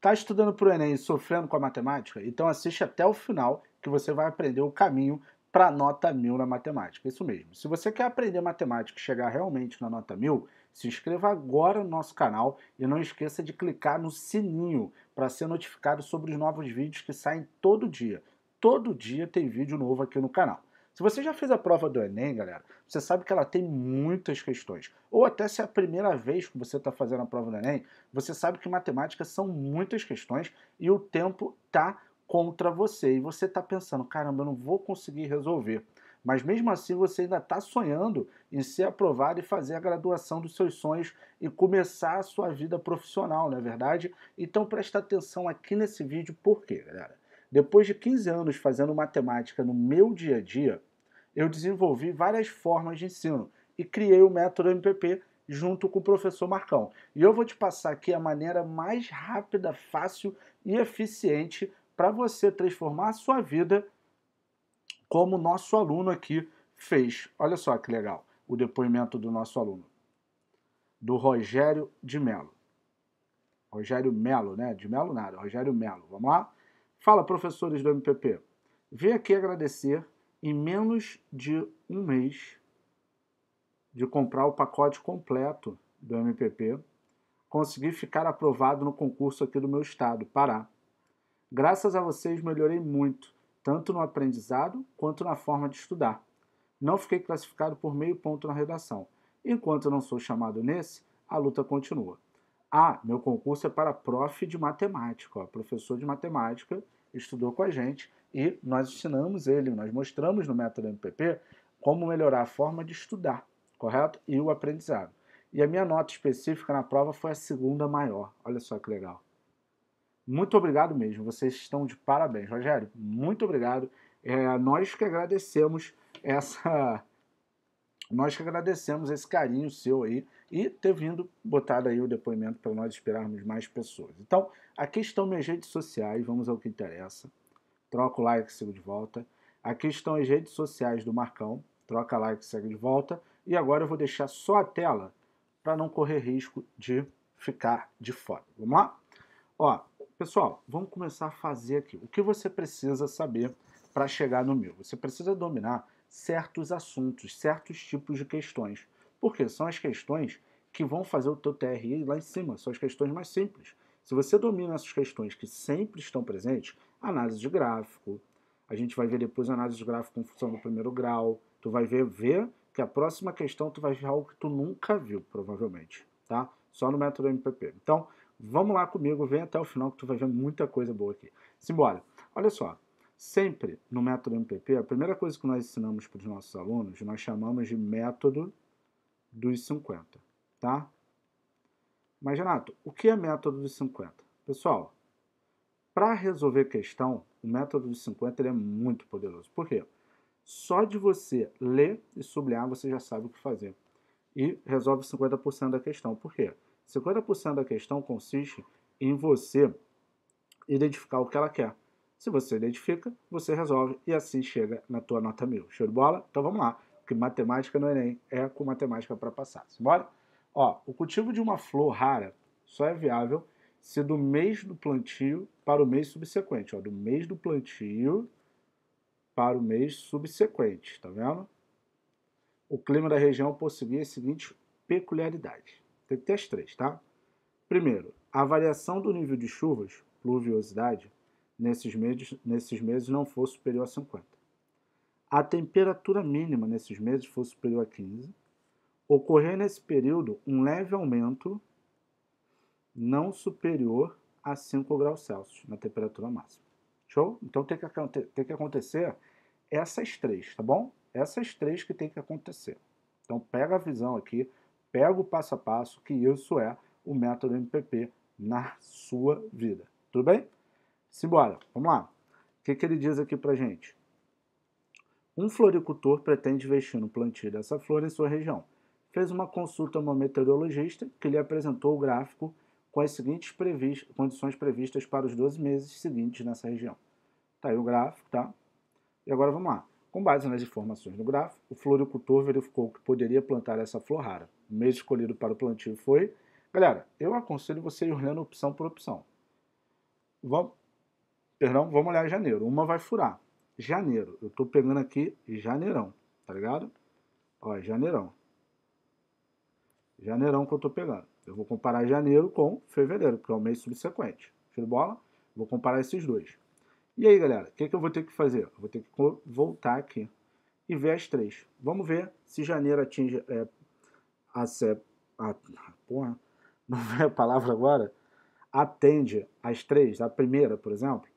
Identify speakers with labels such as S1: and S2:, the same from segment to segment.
S1: Tá estudando para o Enem e sofrendo com a matemática? Então assiste até o final que você vai aprender o caminho para a nota mil na matemática. Isso mesmo. Se você quer aprender matemática e chegar realmente na nota mil, se inscreva agora no nosso canal e não esqueça de clicar no sininho para ser notificado sobre os novos vídeos que saem todo dia. Todo dia tem vídeo novo aqui no canal. Se você já fez a prova do Enem, galera, você sabe que ela tem muitas questões. Ou até se é a primeira vez que você está fazendo a prova do Enem, você sabe que matemática são muitas questões e o tempo tá contra você. E você está pensando, caramba, eu não vou conseguir resolver. Mas mesmo assim você ainda está sonhando em ser aprovado e fazer a graduação dos seus sonhos e começar a sua vida profissional, não é verdade? Então presta atenção aqui nesse vídeo, por quê, galera? Depois de 15 anos fazendo matemática no meu dia a dia, eu desenvolvi várias formas de ensino e criei o método MPP junto com o professor Marcão. E eu vou te passar aqui a maneira mais rápida, fácil e eficiente para você transformar a sua vida como o nosso aluno aqui fez. Olha só que legal o depoimento do nosso aluno, do Rogério de Melo. Rogério Melo, né? De Melo nada, Rogério Melo. Vamos lá? Fala, professores do MPP. Vim aqui agradecer em menos de um mês de comprar o pacote completo do MPP, consegui ficar aprovado no concurso aqui do meu estado, Pará. Graças a vocês melhorei muito, tanto no aprendizado quanto na forma de estudar. Não fiquei classificado por meio ponto na redação. Enquanto não sou chamado nesse, a luta continua. Ah, meu concurso é para prof de matemática, ó, professor de matemática estudou com a gente e nós ensinamos ele, nós mostramos no método MPP como melhorar a forma de estudar, correto? E o aprendizado. E a minha nota específica na prova foi a segunda maior. Olha só que legal. Muito obrigado mesmo, vocês estão de parabéns. Rogério, muito obrigado. É, nós que agradecemos essa nós que agradecemos esse carinho seu aí e ter vindo botar aí o depoimento para nós esperarmos mais pessoas. Então, aqui estão minhas redes sociais, vamos ao que interessa. Troca o like, sigo de volta. Aqui estão as redes sociais do Marcão, troca like, segue de volta. E agora eu vou deixar só a tela para não correr risco de ficar de fora. Vamos lá? Ó, pessoal, vamos começar a fazer aqui. O que você precisa saber para chegar no mil? Você precisa dominar certos assuntos, certos tipos de questões. Porque são as questões que vão fazer o teu TRI lá em cima, são as questões mais simples. Se você domina essas questões que sempre estão presentes, análise de gráfico, a gente vai ver depois análise de gráfico em função do primeiro grau, tu vai ver, ver que a próxima questão tu vai ver algo que tu nunca viu, provavelmente, tá? Só no método MPP. Então, vamos lá comigo, vem até o final que tu vai ver muita coisa boa aqui. Simbora. Olha só, Sempre no método MPP, a primeira coisa que nós ensinamos para os nossos alunos, nós chamamos de método dos 50, tá? Mas, Renato, o que é método dos 50? Pessoal, para resolver questão, o método dos 50 é muito poderoso. Por quê? Só de você ler e sublinhar, você já sabe o que fazer. E resolve 50% da questão. Por quê? 50% da questão consiste em você identificar o que ela quer. Se você identifica, você resolve e assim chega na tua nota mil. Show de bola? Então vamos lá, porque matemática no Enem é com matemática para passar. Simbora? Ó, o cultivo de uma flor rara só é viável se do mês do plantio para o mês subsequente. Ó, do mês do plantio para o mês subsequente, tá vendo? O clima da região possui as seguintes peculiaridades. Tem que ter as três, tá? Primeiro, a variação do nível de chuvas, pluviosidade, nesses meses, nesses meses não for superior a 50. A temperatura mínima nesses meses for superior a 15. Ocorrer nesse período um leve aumento não superior a 5 graus Celsius na temperatura máxima. Show? Então tem que, tem que acontecer essas três, tá bom? Essas três que tem que acontecer. Então pega a visão aqui, pega o passo a passo, que isso é o método MPP na sua vida. Tudo bem? Simbora, vamos lá. O que, que ele diz aqui pra gente? Um floricultor pretende investir no plantio dessa flor em sua região. Fez uma consulta a uma meteorologista que lhe apresentou o gráfico com as seguintes previs condições previstas para os 12 meses seguintes nessa região. Tá aí o gráfico, tá? E agora vamos lá. Com base nas informações do gráfico, o floricultor verificou que poderia plantar essa flor rara. O mês escolhido para o plantio foi. Galera, eu aconselho você ir olhando opção por opção. Vamos, Perdão, vamos olhar janeiro. Uma vai furar. Janeiro. Eu estou pegando aqui janeirão, tá ligado? Ó, é janeirão. Janeirão que eu estou pegando. Eu vou comparar janeiro com fevereiro, que é o mês subsequente. Show de bola? Vou comparar esses dois. E aí, galera, o que, que eu vou ter que fazer? Eu vou ter que voltar aqui e ver as três. Vamos ver se janeiro atinge é, a, a, porra, não é a palavra agora? Atende as três, a primeira, por exemplo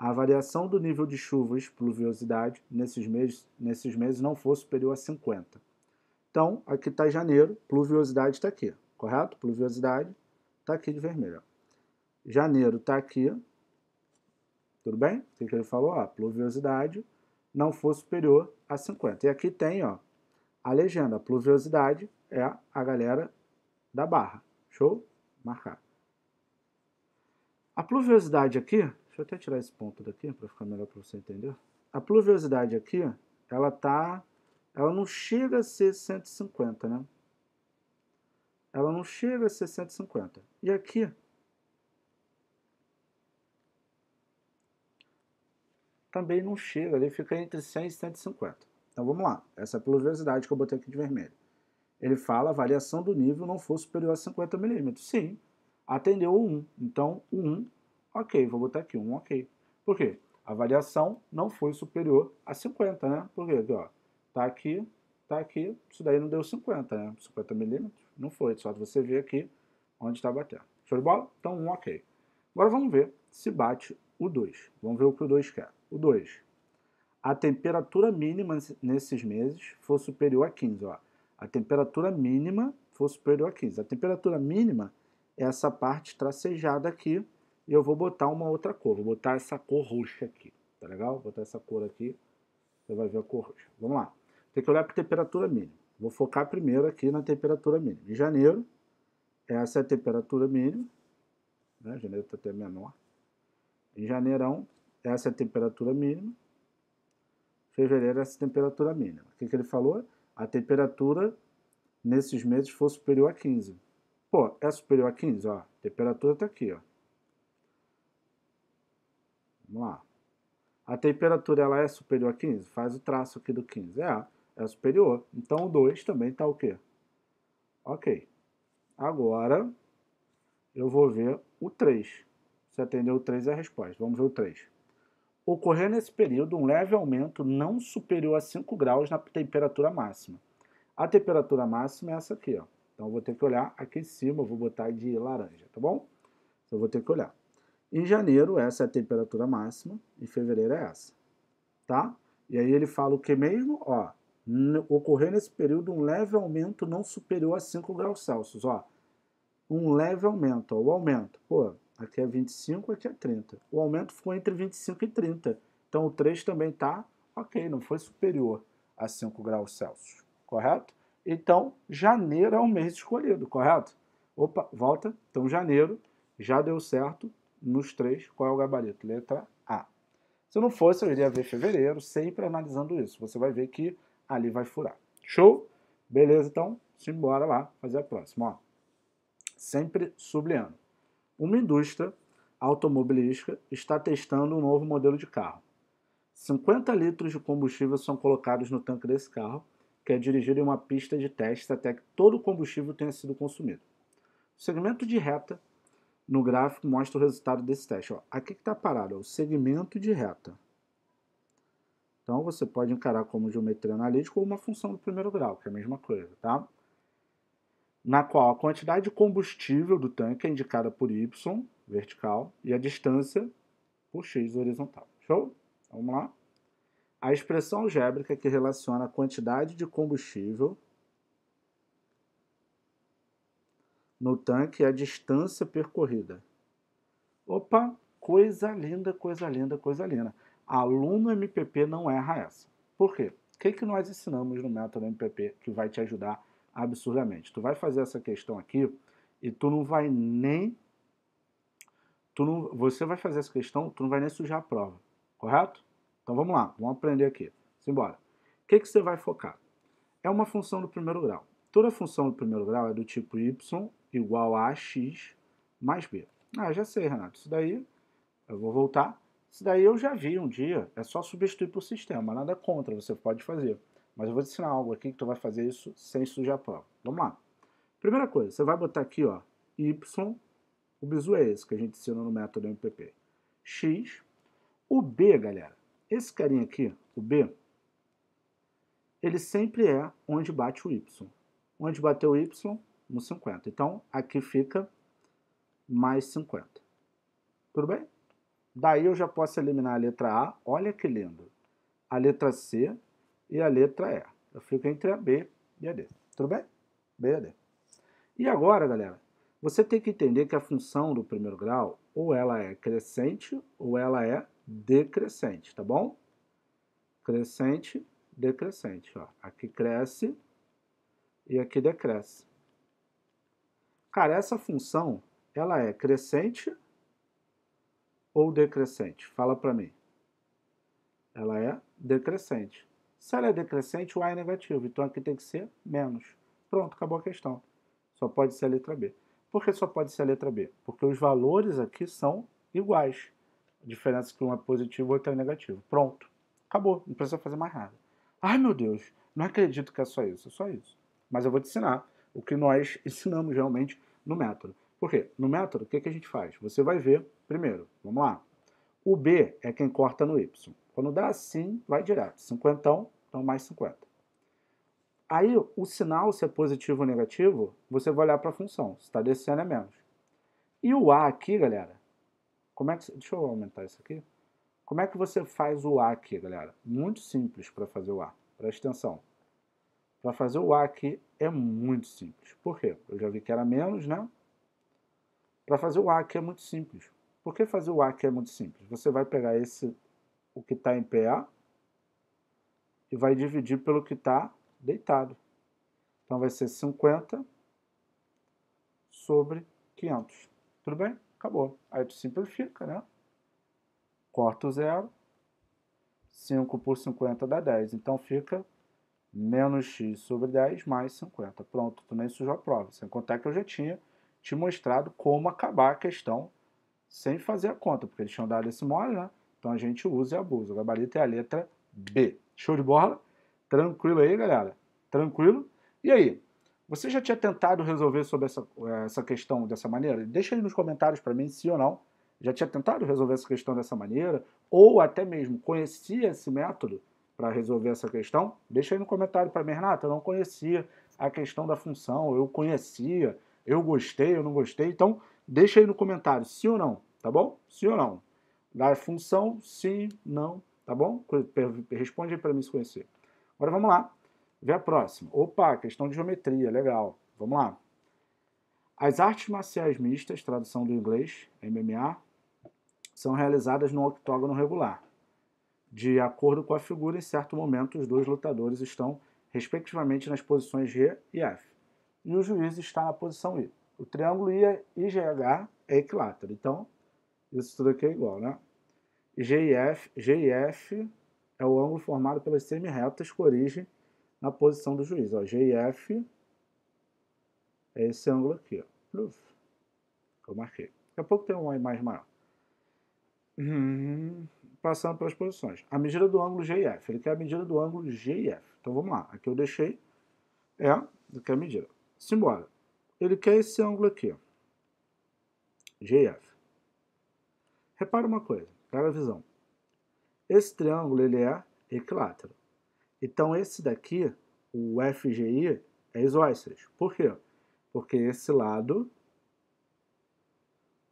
S1: a variação do nível de chuvas, pluviosidade, nesses meses, nesses meses não for superior a 50. Então, aqui está janeiro, pluviosidade está aqui, correto? Pluviosidade está aqui de vermelho. Janeiro está aqui, tudo bem? O que, ele falou? Ó, ah, pluviosidade não for superior a 50. E aqui tem ó, a legenda, a pluviosidade é a galera da barra. Show? Marcar. A pluviosidade aqui Vou eu até tirar esse ponto daqui para ficar melhor para você entender. A pluviosidade aqui, ela tá, ela não chega a ser 150, né? Ela não chega a ser 150. E aqui também não chega, ele fica entre 100 e 150. Então vamos lá, essa é pluviosidade que eu botei aqui de vermelho. Ele fala a variação do nível não for superior a 50 milímetros. Sim, atendeu o 1. Então o 1 Ok, vou botar aqui um ok. Por quê? A variação não foi superior a 50, né? Por quê? Porque, ó, tá aqui, tá aqui, isso daí não deu 50, né? 50 milímetros, não foi, só você ver aqui onde está batendo. Show de bola? Então, um ok. Agora vamos ver se bate o 2. Vamos ver o que o 2 quer. O 2. A temperatura mínima nesses meses foi superior a 15. Ó. A temperatura mínima foi superior a 15. A temperatura mínima é essa parte tracejada aqui, e eu vou botar uma outra cor, vou botar essa cor roxa aqui, tá legal? Vou botar essa cor aqui, você vai ver a cor roxa. Vamos lá, tem que olhar para a temperatura mínima. Vou focar primeiro aqui na temperatura mínima. Em janeiro, essa é a temperatura mínima, né? janeiro está até menor. Em janeirão, essa é a temperatura mínima. Fevereiro, essa é a temperatura mínima. O que, que ele falou? A temperatura nesses meses for superior a 15. Pô, é superior a 15, ó. A temperatura está aqui, ó. Vamos lá. A temperatura ela é superior a 15? Faz o traço aqui do 15. É, é superior. Então o 2 também está o quê? Ok. Agora eu vou ver o 3. Se atender o 3 é a resposta. Vamos ver o 3. Ocorreu nesse período um leve aumento não superior a 5 graus na temperatura máxima. A temperatura máxima é essa aqui. Ó. Então eu vou ter que olhar aqui em cima, eu vou botar de laranja, tá bom? Então, eu vou ter que olhar. Em janeiro, essa é a temperatura máxima, em fevereiro é essa, tá? E aí ele fala o que mesmo? Ó, ocorreu nesse período um leve aumento não superior a 5 graus Celsius, ó. Um leve aumento, ó, o aumento, pô, aqui é 25, aqui é 30. O aumento foi entre 25 e 30, então o 3 também tá ok, não foi superior a 5 graus Celsius, correto? Então, janeiro é o mês escolhido, correto? Opa, volta, então janeiro já deu certo, nos três, qual é o gabarito? Letra A. Se não fosse, eu iria ver fevereiro, sempre analisando isso. Você vai ver que ali vai furar. Show? Beleza, então, simbora lá fazer a próxima. Ó. Sempre sublinhando. Uma indústria automobilística está testando um novo modelo de carro. 50 litros de combustível são colocados no tanque desse carro, que é dirigido em uma pista de teste até que todo o combustível tenha sido consumido. O segmento de reta no gráfico mostra o resultado desse teste. Ó, aqui que está parado, ó, o segmento de reta. Então você pode encarar como geometria analítica ou uma função do primeiro grau, que é a mesma coisa, tá? Na qual a quantidade de combustível do tanque é indicada por Y, vertical, e a distância por X, horizontal. Show? Vamos lá? A expressão algébrica que relaciona a quantidade de combustível no tanque a distância percorrida. Opa, coisa linda, coisa linda, coisa linda. Aluno MPP não erra essa. Por quê? O que, que nós ensinamos no método MPP que vai te ajudar absurdamente? Tu vai fazer essa questão aqui e tu não vai nem... Tu não, você vai fazer essa questão, tu não vai nem sujar a prova, correto? Então vamos lá, vamos aprender aqui. Simbora. O que, que você vai focar? É uma função do primeiro grau. Toda função do primeiro grau é do tipo y igual a x mais b. Ah, já sei, Renato. Isso daí, eu vou voltar. Isso daí eu já vi um dia. É só substituir para o sistema. Nada contra, você pode fazer. Mas eu vou te ensinar algo aqui que tu vai fazer isso sem sujar a prova. Vamos lá. Primeira coisa, você vai botar aqui, ó, y, o bizu é esse que a gente ensina no método MPP. x, o b, galera, esse carinha aqui, o b, ele sempre é onde bate o y. Onde bateu Y? no 50. Então, aqui fica mais 50. Tudo bem? Daí eu já posso eliminar a letra A. Olha que lindo. A letra C e a letra E. Eu fico entre a B e a D. Tudo bem? B e a D. E agora, galera, você tem que entender que a função do primeiro grau, ou ela é crescente, ou ela é decrescente, tá bom? Crescente, decrescente. Ó. Aqui cresce, e aqui decresce. É Cara, essa função, ela é crescente ou decrescente? Fala para mim. Ela é decrescente. Se ela é decrescente, o A é negativo, então aqui tem que ser menos. Pronto, acabou a questão. Só pode ser a letra B. Por que só pode ser a letra B? Porque os valores aqui são iguais. A diferença é que um é positivo e outro é negativo. Pronto. Acabou. Não precisa fazer mais nada. Ai, meu Deus. Não acredito que é só isso. É só isso mas eu vou te ensinar o que nós ensinamos realmente no método. Por quê? No método, o que, que a gente faz? Você vai ver, primeiro, vamos lá, o B é quem corta no Y. Quando dá assim, vai direto, cinquentão, então mais 50. Aí, o sinal, se é positivo ou negativo, você vai olhar para a função, se está descendo é menos. E o A aqui, galera, como é que... Deixa eu aumentar isso aqui. Como é que você faz o A aqui, galera? Muito simples para fazer o A. Presta atenção. Para fazer o A aqui é muito simples. Por quê? Eu já vi que era menos, né? Para fazer o A aqui é muito simples. Por que fazer o A aqui é muito simples? Você vai pegar esse, o que está em PA e vai dividir pelo que está deitado. Então vai ser 50 sobre 500. Tudo bem? Acabou. Aí tu simplifica, né? Corta o zero. 5 por 50 dá 10. Então fica menos x sobre 10 mais 50. Pronto, tu nem sujou a prova. Sem assim, contar é que eu já tinha te mostrado como acabar a questão sem fazer a conta, porque eles tinham dado esse mole, né? Então a gente usa e abusa. O gabarito é a letra B. Show de bola? Tranquilo aí, galera? Tranquilo? E aí? Você já tinha tentado resolver sobre essa, eh, essa questão dessa maneira? Deixa aí nos comentários para mim, se ou não. Já tinha tentado resolver essa questão dessa maneira? Ou até mesmo conhecia esse método? para resolver essa questão? Deixa aí no comentário para mim, Renato, eu não conhecia a questão da função, eu conhecia, eu gostei, eu não gostei. Então, deixa aí no comentário, sim ou não, tá bom? Sim ou não. Da função, sim, não, tá bom? Responde aí para mim se conhecer. Agora vamos lá, ver a próxima. Opa, questão de geometria, legal. Vamos lá. As artes marciais mistas, tradução do inglês, MMA, são realizadas no octógono regular de acordo com a figura, em certo momento, os dois lutadores estão, respectivamente, nas posições G e F. E o juiz está na posição I. O triângulo I, é IGH é equilátero. Então, isso tudo aqui é igual, né? GIF, GIF é o ângulo formado pelas semi-retas com origem na posição do juiz. Ó, GIF é esse ângulo aqui, ó, que eu marquei. Daqui a pouco tem uma imagem maior. Hum passando pelas posições. A medida do ângulo GIF, ele quer a medida do ângulo GIF. Então vamos lá, aqui eu deixei, é, ele quer a medida. Simbora. Ele quer esse ângulo aqui, ó. GIF. Repara uma coisa, cara a visão. Esse triângulo, ele é equilátero. Então esse daqui, o FGI, é isósceles. Por quê? Porque esse lado,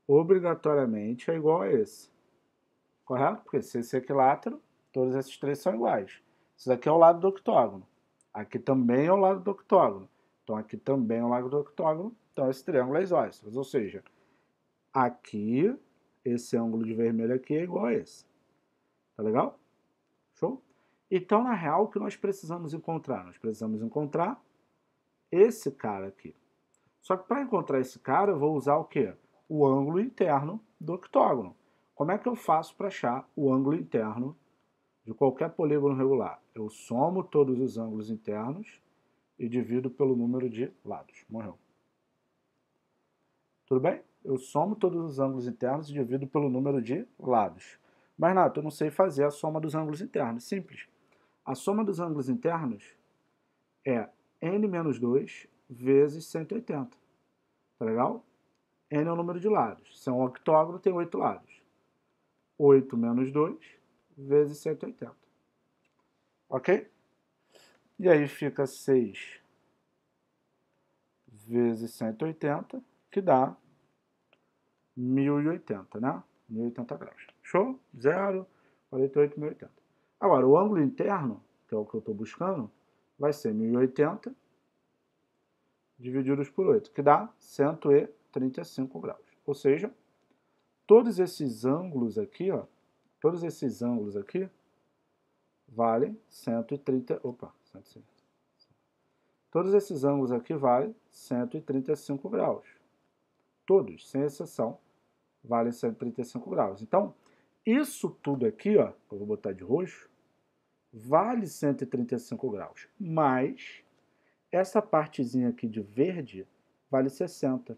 S1: obrigatoriamente, é igual a esse correto? Porque se esse é equilátero, todos esses três são iguais. Isso daqui é o lado do octógono. Aqui também é o lado do octógono. Então aqui também é o lado do octógono. Então esse triângulo é isósceles. Ou seja, aqui, esse ângulo de vermelho aqui é igual a esse. Tá legal? Show? Então, na real, o que nós precisamos encontrar? Nós precisamos encontrar esse cara aqui. Só que para encontrar esse cara, eu vou usar o quê? O ângulo interno do octógono. Como é que eu faço para achar o ângulo interno de qualquer polígono regular? Eu somo todos os ângulos internos e divido pelo número de lados. Morreu. Tudo bem? Eu somo todos os ângulos internos e divido pelo número de lados. Mas, Nato, eu não sei fazer a soma dos ângulos internos. Simples. A soma dos ângulos internos é n menos 2 vezes 180. Tá legal? n é o número de lados. Se é um octógono, tem oito lados. 8 menos 2 vezes 180. Ok? E aí fica 6 vezes 180, que dá 1080, né? 1080 graus. Show? 0, 48, 1080. Agora, o ângulo interno, que é o que eu estou buscando, vai ser 1080 divididos por 8, que dá 135 graus. Ou seja, todos esses ângulos aqui, ó, todos esses ângulos aqui valem 130, opa, 130. Todos esses ângulos aqui valem 135 graus. Todos, sem exceção, valem 135 graus. Então, isso tudo aqui, ó, eu vou botar de roxo, vale 135 graus, mas essa partezinha aqui de verde vale 60.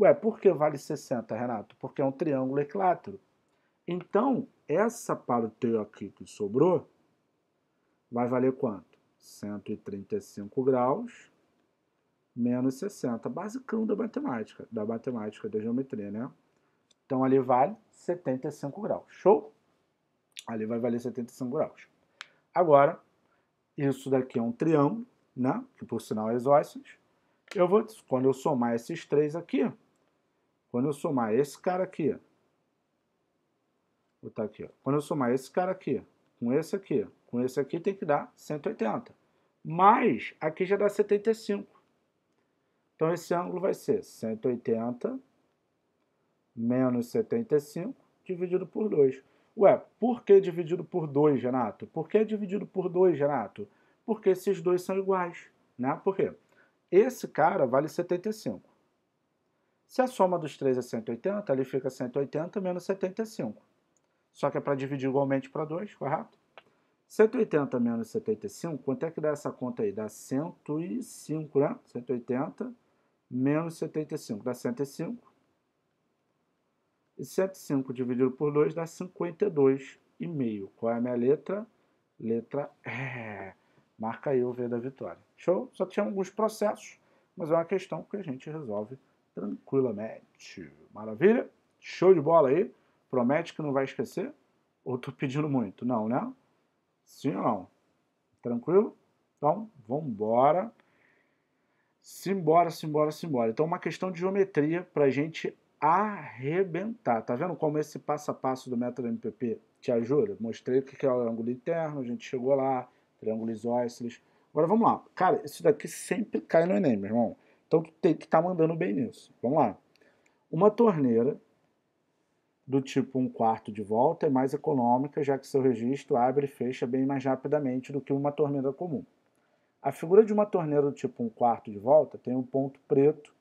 S1: Ué, por que vale 60, Renato? Porque é um triângulo equilátero. Então, essa parte aqui que sobrou vai valer quanto? 135 graus menos 60. Basicão da matemática, da matemática, da geometria, né? Então, ali vale 75 graus. Show? Ali vai valer 75 graus. Agora, isso daqui é um triângulo, né? Que por sinal é isósceles. Eu vou, quando eu somar esses três aqui, quando eu somar esse cara aqui, ó, vou botar aqui, ó, quando eu somar esse cara aqui com esse aqui, com esse aqui tem que dar 180. Mas aqui já dá 75. Então esse ângulo vai ser 180 menos 75 dividido por 2. Ué, por que dividido por 2, Renato? Por que dividido por 2, Renato? Porque esses dois são iguais, né? Por quê? Esse cara vale 75. Se a soma dos três é 180, ali fica 180 menos 75. Só que é para dividir igualmente para 2, correto? 180 menos 75, quanto é que dá essa conta aí? Dá 105, né? 180 menos 75, dá 105. E 105 dividido por 2 dá 52,5. Qual é a minha letra? Letra E. Marca aí o V da vitória. Show? Só tinha alguns processos, mas é uma questão que a gente resolve tranquilamente. Maravilha? Show de bola aí? Promete que não vai esquecer? Ou tô pedindo muito? Não, né? Sim ou não? Tranquilo? Então, vamos embora. Simbora, simbora, simbora. Então, uma questão de geometria para a gente arrebentar. Tá vendo como esse passo a passo do método MPP te ajuda? Mostrei o que é o ângulo interno, a gente chegou lá, triângulo isósceles. Agora, vamos lá. Cara, isso daqui sempre cai no Enem, meu irmão. Então tu tem que estar tá mandando bem nisso. Vamos lá. Uma torneira do tipo um quarto de volta é mais econômica, já que seu registro abre e fecha bem mais rapidamente do que uma torneira comum. A figura de uma torneira do tipo um quarto de volta tem um ponto preto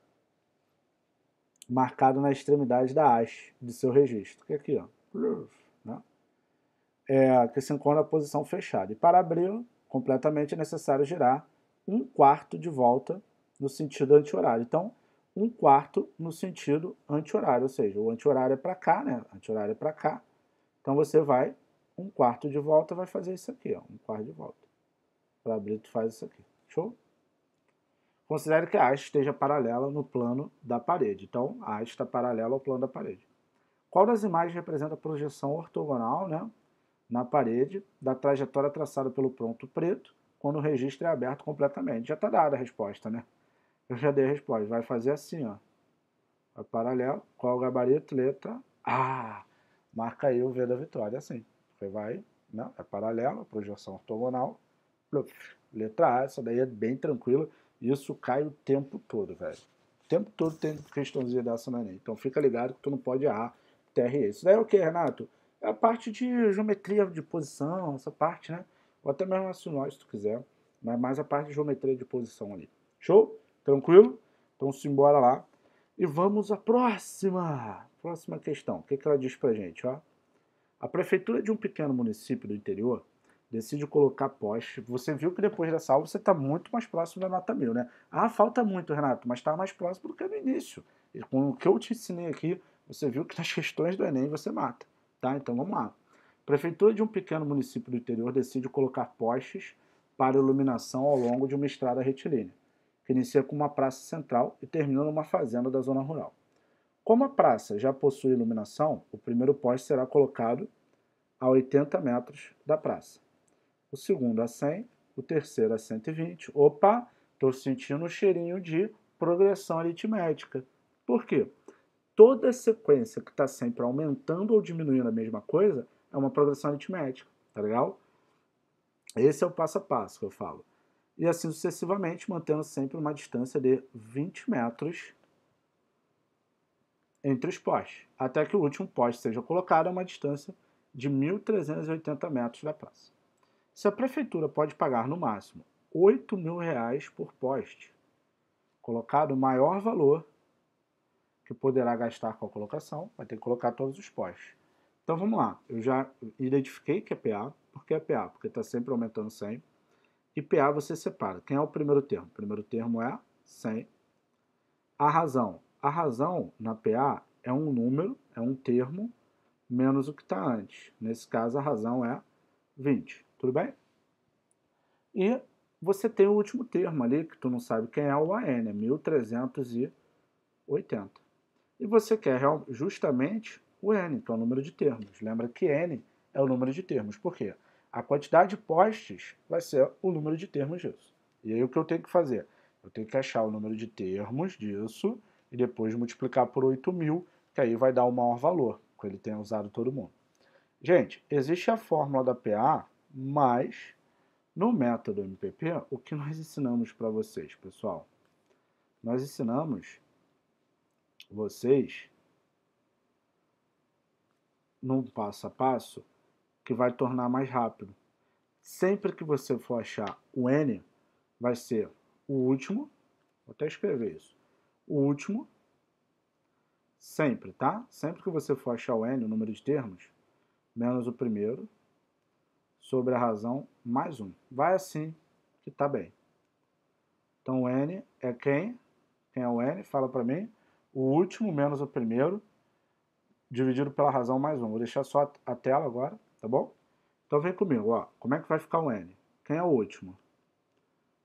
S1: marcado na extremidade da haste de seu registro, que é aqui, ó, né? é, que se encontra na posição fechada. E para abrir completamente é necessário girar um quarto de volta no sentido anti-horário. Então, um quarto no sentido anti-horário, ou seja, o anti-horário é para cá, né? Anti-horário é para cá. Então você vai um quarto de volta, vai fazer isso aqui, ó, um quarto de volta. Para abrir, tu faz isso aqui. Show? Considere que a haste esteja paralela no plano da parede. Então, a haste está paralela ao plano da parede. Qual das imagens representa a projeção ortogonal né, na parede da trajetória traçada pelo ponto preto quando o registro é aberto completamente? Já está dada a resposta, né? Eu já dei a resposta. Vai fazer assim, ó. Vai paralelo. Qual o gabarito? Letra A. Marca aí o V da vitória, assim. Você vai, né? É paralelo, projeção ortogonal. Letra A, essa daí é bem tranquila. Isso cai o tempo todo, velho. O tempo todo tem questãozinha dessa na né, Enem. Então fica ligado que tu não pode errar TRE. Isso daí é o que, Renato? É a parte de geometria de posição, essa parte, né? Ou até mesmo nós, assim, se tu quiser. Mas é mais a parte de geometria de posição ali. Show? Tranquilo? Então simbora lá. E vamos à próxima. Próxima questão. O que, que ela diz pra gente? Ó? A prefeitura de um pequeno município do interior decide colocar poste. Você viu que depois dessa aula você está muito mais próximo da nota mil, né? Ah, falta muito, Renato, mas está mais próximo do que no início. E com o que eu te ensinei aqui, você viu que nas questões do Enem você mata. Tá? Então vamos lá. Prefeitura de um pequeno município do interior decide colocar postes para iluminação ao longo de uma estrada retilínea que inicia com uma praça central e termina numa fazenda da zona rural. Como a praça já possui iluminação, o primeiro poste será colocado a 80 metros da praça, o segundo a 100, o terceiro a 120. Opa, estou sentindo um cheirinho de progressão aritmética. Por quê? Toda sequência que está sempre aumentando ou diminuindo a mesma coisa é uma progressão aritmética, tá legal? Esse é o passo a passo que eu falo e assim sucessivamente, mantendo sempre uma distância de 20 metros entre os postes, até que o último poste seja colocado a uma distância de 1.380 metros da praça. Se a prefeitura pode pagar no máximo R$ mil reais por poste, colocado o maior valor que poderá gastar com a colocação, vai ter que colocar todos os postes. Então vamos lá, eu já identifiquei que é PA, por que é PA? Porque está sempre aumentando sempre e PA você separa. Quem é o primeiro termo? O primeiro termo é 100. A razão. A razão na PA é um número, é um termo, menos o que está antes. Nesse caso, a razão é 20. Tudo bem? E você tem o último termo ali, que tu não sabe quem é o AN, é 1380. E você quer justamente o N, que é o número de termos. Lembra que N é o número de termos. Por quê? A quantidade de postes vai ser o número de termos disso. E aí o que eu tenho que fazer? Eu tenho que achar o número de termos disso e depois multiplicar por 8.000, que aí vai dar o maior valor, que ele tenha usado todo mundo. Gente, existe a fórmula da PA, mas no método MPP, o que nós ensinamos para vocês, pessoal? Nós ensinamos vocês, num passo a passo, que vai tornar mais rápido. Sempre que você for achar o N, vai ser o último, vou até escrever isso, o último, sempre, tá? Sempre que você for achar o N, o número de termos, menos o primeiro, sobre a razão, mais um. Vai assim, que tá bem. Então o N é quem? Quem é o N? Fala para mim. O último menos o primeiro, dividido pela razão mais um. Vou deixar só a tela agora tá bom? Então vem comigo, ó. Como é que vai ficar o N? Quem é o último?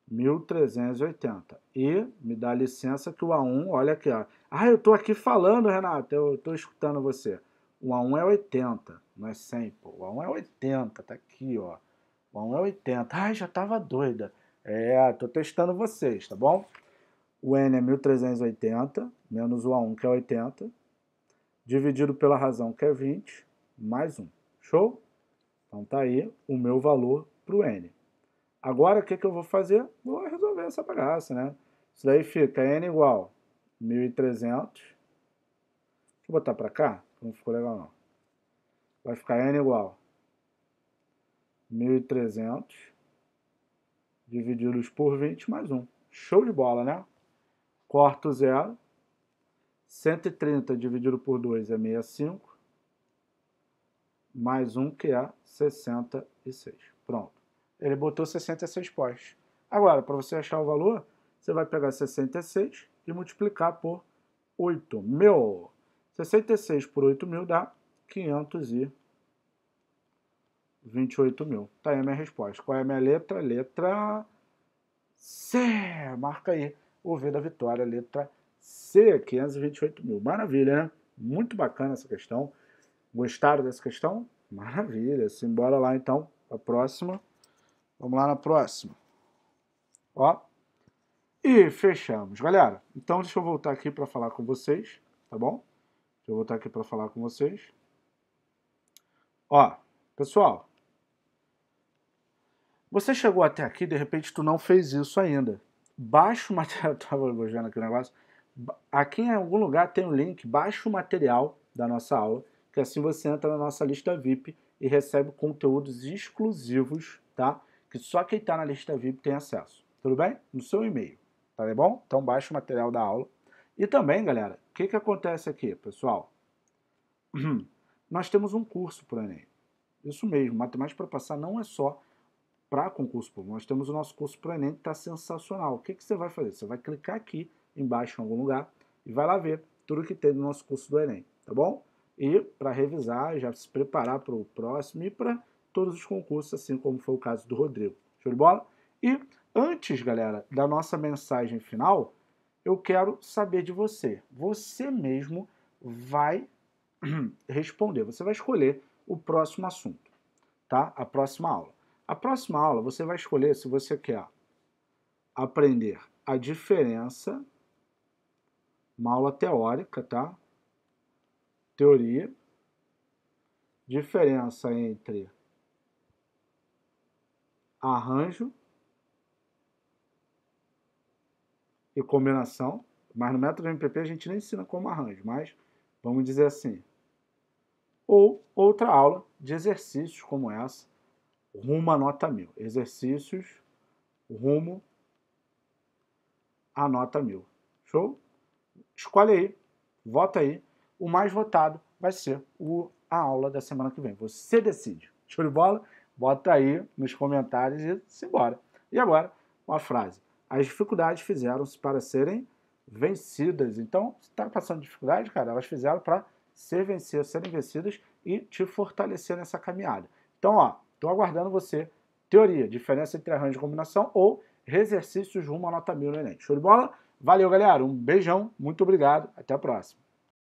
S1: 1380. E me dá licença que o A1, olha aqui, ó. Ah, eu tô aqui falando, Renato, eu tô escutando você. O A1 é 80, não é 100, pô. O A1 é 80, tá aqui, ó. O A1 é 80. Ai, já tava doida. É, tô testando vocês, tá bom? O N é 1380, menos o A1, que é 80, dividido pela razão, que é 20, mais 1. Show? Então está aí o meu valor para o N. Agora o que, que eu vou fazer? Vou resolver essa bagaça, né? Isso daí fica N igual a 1.300. Deixa eu botar para cá, não ficou legal não. Vai ficar N igual a 1.300 divididos por 20 mais 1. Show de bola, né? Corto zero. 130 dividido por 2 é 65 mais um que é 66. Pronto. Ele botou 66 postes. Agora, para você achar o valor, você vai pegar 66 e multiplicar por 8 mil. 66 por 8 mil dá 528 mil. Tá aí a minha resposta. Qual é a minha letra? Letra C. Marca aí o V da vitória, letra C, 528 mil. Maravilha, né? Muito bacana essa questão. Gostaram dessa questão? Maravilha. Simbora lá então. A próxima. Vamos lá na próxima. Ó. E fechamos, galera. Então deixa eu voltar aqui para falar com vocês, tá bom? Deixa eu voltar aqui para falar com vocês. Ó, pessoal, você chegou até aqui, de repente tu não fez isso ainda. Baixa o material, eu tava elogiando aqui o negócio. Aqui em algum lugar tem o um link, baixa o material da nossa aula que assim você entra na nossa lista VIP e recebe conteúdos exclusivos, tá? Que só quem está na lista VIP tem acesso, tudo bem? No seu e-mail, tá bom? Então baixa o material da aula. E também, galera, o que, que acontece aqui, pessoal? Nós temos um curso para o Enem. Isso mesmo, Matemática para Passar não é só para concurso público. Nós temos o nosso curso para o Enem que está sensacional. O que, que você vai fazer? Você vai clicar aqui embaixo em algum lugar e vai lá ver tudo que tem no nosso curso do Enem, tá bom? e para revisar, já se preparar para o próximo e para todos os concursos, assim como foi o caso do Rodrigo. Show de bola? E antes, galera, da nossa mensagem final, eu quero saber de você. Você mesmo vai responder, você vai escolher o próximo assunto, tá? A próxima aula. A próxima aula você vai escolher se você quer aprender a diferença, uma aula teórica, tá? teoria, diferença entre arranjo e combinação, mas no método MPP a gente nem ensina como arranjo, mas vamos dizer assim. Ou outra aula de exercícios como essa, rumo à nota mil. Exercícios rumo à nota mil. Show? Escolhe aí, vota aí o mais votado vai ser o, a aula da semana que vem. Você decide. Show de bola? Bota aí nos comentários e simbora. E agora, uma frase. As dificuldades fizeram-se para serem vencidas. Então, se está passando dificuldade, cara, elas fizeram para ser vencidas, serem vencidas e te fortalecer nessa caminhada. Então, ó, estou aguardando você. Teoria, diferença entre arranjo e combinação ou exercícios rumo à nota mil no Enem. Show de bola? Valeu, galera. Um beijão. Muito obrigado. Até a próxima.